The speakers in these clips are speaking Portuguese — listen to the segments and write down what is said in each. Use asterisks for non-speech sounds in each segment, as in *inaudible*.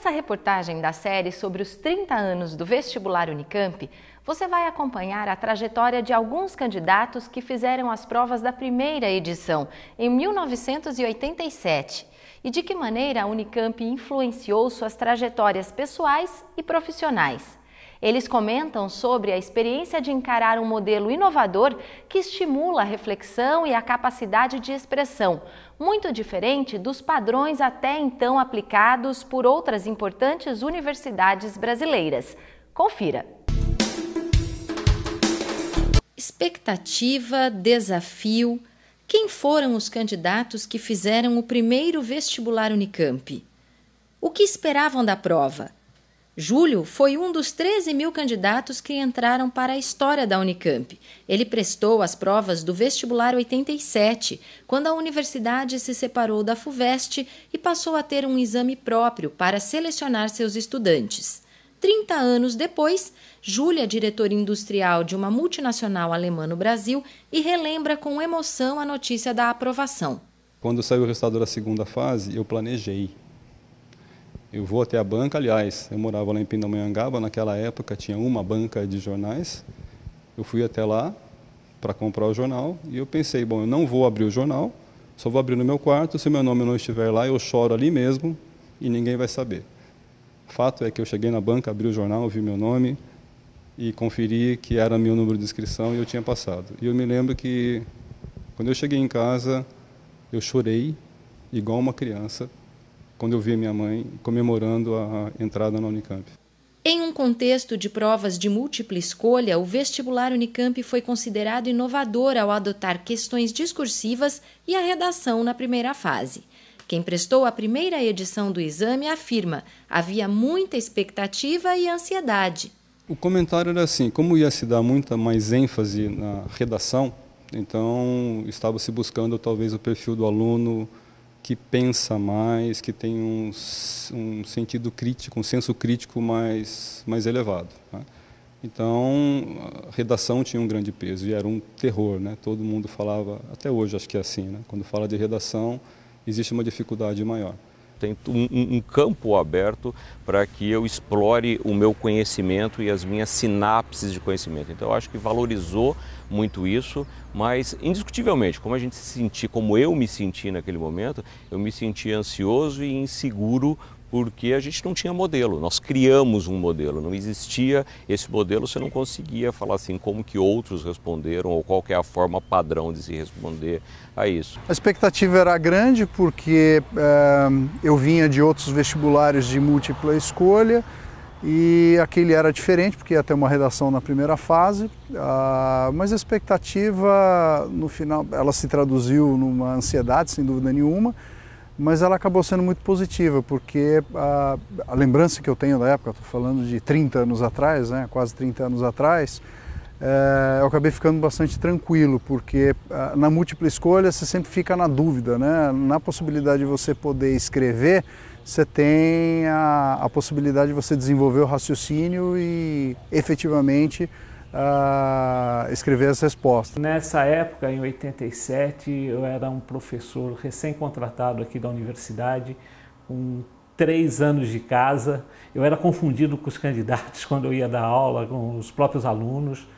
Nessa reportagem da série sobre os 30 anos do vestibular Unicamp, você vai acompanhar a trajetória de alguns candidatos que fizeram as provas da primeira edição, em 1987, e de que maneira a Unicamp influenciou suas trajetórias pessoais e profissionais. Eles comentam sobre a experiência de encarar um modelo inovador que estimula a reflexão e a capacidade de expressão, muito diferente dos padrões até então aplicados por outras importantes universidades brasileiras. Confira. Expectativa, desafio. Quem foram os candidatos que fizeram o primeiro vestibular Unicamp? O que esperavam da prova? Júlio foi um dos 13 mil candidatos que entraram para a história da Unicamp. Ele prestou as provas do vestibular 87, quando a universidade se separou da FUVEST e passou a ter um exame próprio para selecionar seus estudantes. Trinta anos depois, Júlia é diretor diretora industrial de uma multinacional alemã no Brasil e relembra com emoção a notícia da aprovação. Quando saiu o resultado da segunda fase, eu planejei eu vou até a banca, aliás, eu morava lá em Pindamonhangaba, naquela época tinha uma banca de jornais. Eu fui até lá para comprar o jornal e eu pensei, bom, eu não vou abrir o jornal, só vou abrir no meu quarto, se meu nome não estiver lá, eu choro ali mesmo e ninguém vai saber. Fato é que eu cheguei na banca, abri o jornal, vi meu nome e conferi que era meu número de inscrição e eu tinha passado. E eu me lembro que quando eu cheguei em casa, eu chorei igual uma criança quando eu vi minha mãe comemorando a entrada na Unicamp. Em um contexto de provas de múltipla escolha, o vestibular Unicamp foi considerado inovador ao adotar questões discursivas e a redação na primeira fase. Quem prestou a primeira edição do exame afirma: havia muita expectativa e ansiedade. O comentário era assim: como ia se dar muita mais ênfase na redação, então estava se buscando talvez o perfil do aluno que pensa mais, que tem um, um sentido crítico, um senso crítico mais, mais elevado. Né? Então, a redação tinha um grande peso e era um terror, né? Todo mundo falava, até hoje acho que é assim, né? Quando fala de redação, existe uma dificuldade maior tem um, um campo aberto para que eu explore o meu conhecimento e as minhas sinapses de conhecimento. Então, eu acho que valorizou muito isso, mas indiscutivelmente, como a gente se sentir, como eu me senti naquele momento, eu me senti ansioso e inseguro porque a gente não tinha modelo, nós criamos um modelo, não existia esse modelo, você não conseguia falar assim como que outros responderam ou qual é a forma padrão de se responder a isso. A expectativa era grande porque eh, eu vinha de outros vestibulares de múltipla escolha e aquele era diferente porque ia ter uma redação na primeira fase, uh, mas a expectativa no final, ela se traduziu numa ansiedade sem dúvida nenhuma, mas ela acabou sendo muito positiva, porque a, a lembrança que eu tenho da época, estou falando de 30 anos atrás, né, quase 30 anos atrás, é, eu acabei ficando bastante tranquilo, porque a, ah, na múltipla escolha você sempre fica na dúvida, né? na possibilidade de você poder escrever, você tem a, a possibilidade de você desenvolver o raciocínio e efetivamente a escrever as respostas. Nessa época, em 87, eu era um professor recém-contratado aqui da universidade, com três anos de casa. Eu era confundido com os candidatos *laughs* quando eu ia dar aula, com os próprios alunos,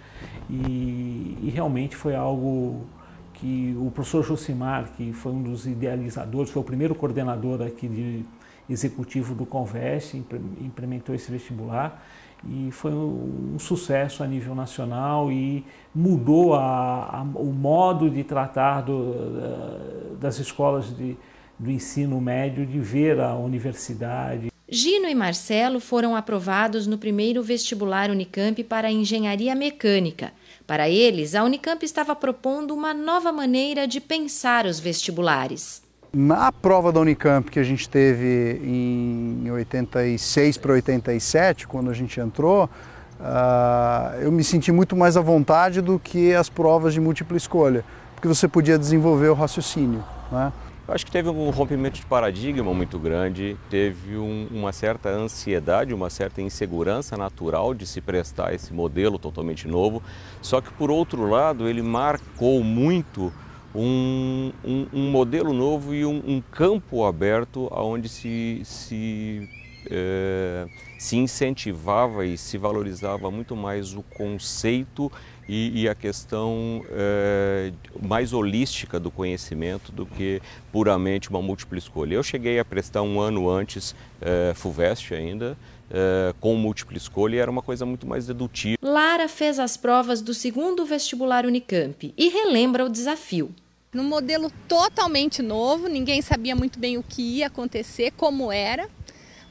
e, e realmente foi algo que o professor Josimar, que foi um dos idealizadores, foi o primeiro coordenador aqui de executivo do Convest, implementou esse vestibular e foi um sucesso a nível nacional e mudou a, a, o modo de tratar do, das escolas de, do ensino médio, de ver a universidade. Gino e Marcelo foram aprovados no primeiro vestibular Unicamp para engenharia mecânica. Para eles, a Unicamp estava propondo uma nova maneira de pensar os vestibulares. Na prova da Unicamp que a gente teve em 86 para 87, quando a gente entrou, uh, eu me senti muito mais à vontade do que as provas de múltipla escolha, porque você podia desenvolver o raciocínio. Né? Eu acho que teve um rompimento de paradigma muito grande, teve um, uma certa ansiedade, uma certa insegurança natural de se prestar a esse modelo totalmente novo. Só que, por outro lado, ele marcou muito um, um, um modelo novo e um, um, campo aberto onde se, se, é, se incentivava e se valorizava muito mais o conceito e, e, a questão é, mais holística do conhecimento do que puramente uma múltipla escolha. Eu cheguei a prestar um ano antes é, FUVEST ainda, eh, com múltipla escolha e era uma coisa muito mais dedutiva. Lara fez as provas do segundo vestibular Unicamp e relembra o desafio. Num modelo totalmente novo, ninguém sabia muito bem o que ia acontecer, como era.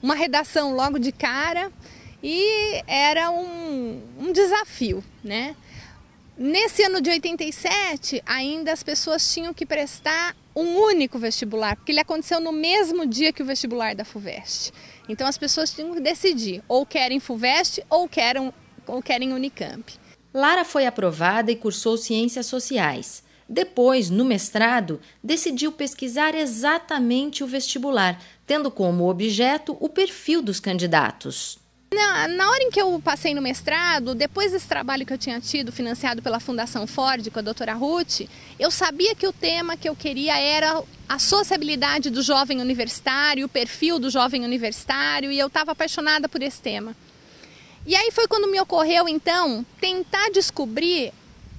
Uma redação logo de cara e era um, um desafio, né? Nesse ano de 87, ainda as pessoas tinham que prestar um único vestibular, porque ele aconteceu no mesmo dia que o vestibular da FUVEST. Então as pessoas tinham que decidir, ou querem FUVEST ou querem, ou querem Unicamp. Lara foi aprovada e cursou Ciências Sociais. Depois, no mestrado, decidiu pesquisar exatamente o vestibular, tendo como objeto o perfil dos candidatos. Na, na hora em que eu passei no mestrado, depois desse trabalho que eu tinha tido, financiado pela Fundação Ford com a doutora Ruth, eu sabia que o tema que eu queria era a sociabilidade do jovem universitário, o perfil do jovem universitário, e eu estava apaixonada por esse tema. E aí foi quando me ocorreu, então, tentar descobrir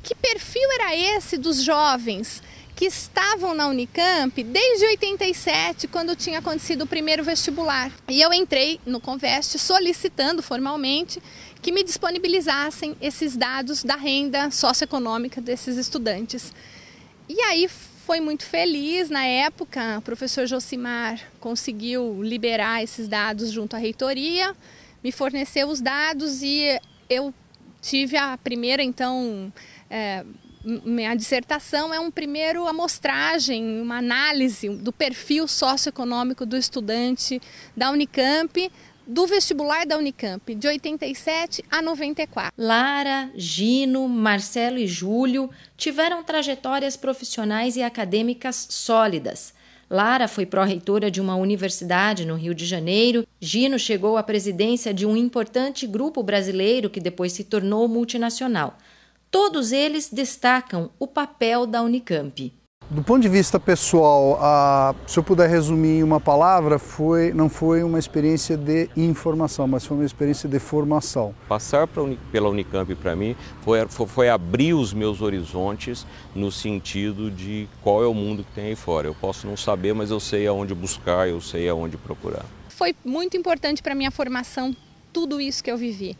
que perfil era esse dos jovens que estavam na Unicamp desde 87, quando tinha acontecido o primeiro vestibular. E eu entrei no Convest solicitando formalmente que me disponibilizassem esses dados da renda socioeconômica desses estudantes. E aí foi muito feliz na época, o professor Josimar conseguiu liberar esses dados junto à reitoria, me forneceu os dados e eu tive a primeira, então, é, minha dissertação é um primeiro amostragem, uma análise do perfil socioeconômico do estudante da Unicamp, do vestibular da Unicamp, de 87 a 94. Lara, Gino, Marcelo e Júlio tiveram trajetórias profissionais e acadêmicas sólidas. Lara foi pró-reitora de uma universidade no Rio de Janeiro. Gino chegou à presidência de um importante grupo brasileiro que depois se tornou multinacional. Todos eles destacam o papel da Unicamp. Do ponto de vista pessoal, a, se eu puder resumir em uma palavra, foi, não foi uma experiência de informação, mas foi uma experiência de formação. Passar pra, pela Unicamp para mim foi, foi, abrir os meus horizontes no sentido de qual é o mundo que tem aí fora. Eu posso não saber, mas eu sei aonde buscar, eu sei aonde procurar. Foi muito importante para minha formação tudo isso que eu vivi.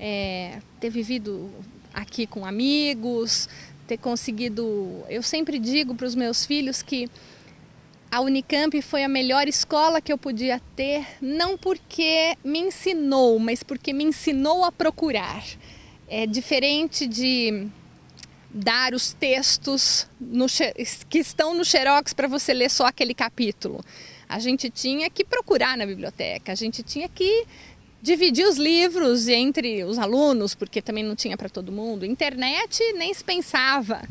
É, ter vivido aqui com amigos, ter conseguido. Eu sempre digo para os meus filhos que a Unicamp foi a melhor escola que eu podia ter, não porque me ensinou, mas porque me ensinou a procurar. É diferente de dar os textos no, que estão no Xerox para você ler só aquele capítulo. A gente tinha que procurar na biblioteca, a gente tinha que dividir os livros entre os alunos, porque também não tinha para todo mundo. Internet nem se pensava.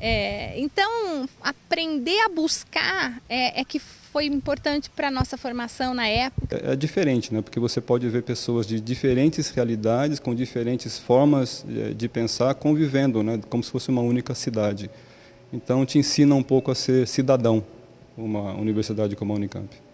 É, então, aprender a buscar é, é que foi importante para a nossa formação na época. É, é, diferente, né? porque você pode ver pessoas de diferentes realidades, com diferentes formas é, de pensar, convivendo, né? como se fosse uma única cidade. Então, te ensina um pouco a ser cidadão, uma universidade como a Unicamp.